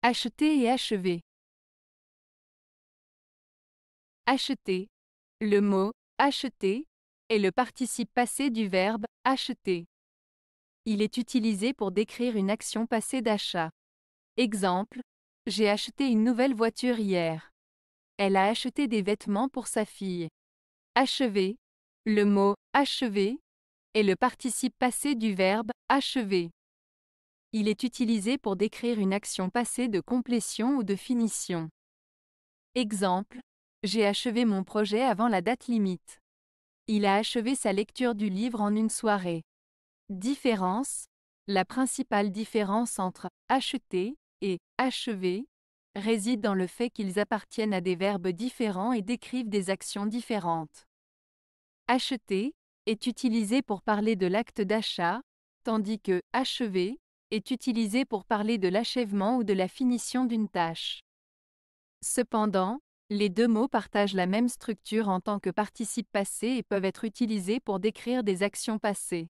Acheter et achever. Acheter. Le mot acheter est le participe passé du verbe acheter. Il est utilisé pour décrire une action passée d'achat. Exemple, j'ai acheté une nouvelle voiture hier. Elle a acheté des vêtements pour sa fille. Achever. Le mot achever est le participe passé du verbe achever. Il est utilisé pour décrire une action passée de complétion ou de finition. Exemple. J'ai achevé mon projet avant la date limite. Il a achevé sa lecture du livre en une soirée. Différence. La principale différence entre acheter et achever réside dans le fait qu'ils appartiennent à des verbes différents et décrivent des actions différentes. Acheter est utilisé pour parler de l'acte d'achat, tandis que achever est utilisé pour parler de l'achèvement ou de la finition d'une tâche. Cependant, les deux mots partagent la même structure en tant que participe passé et peuvent être utilisés pour décrire des actions passées.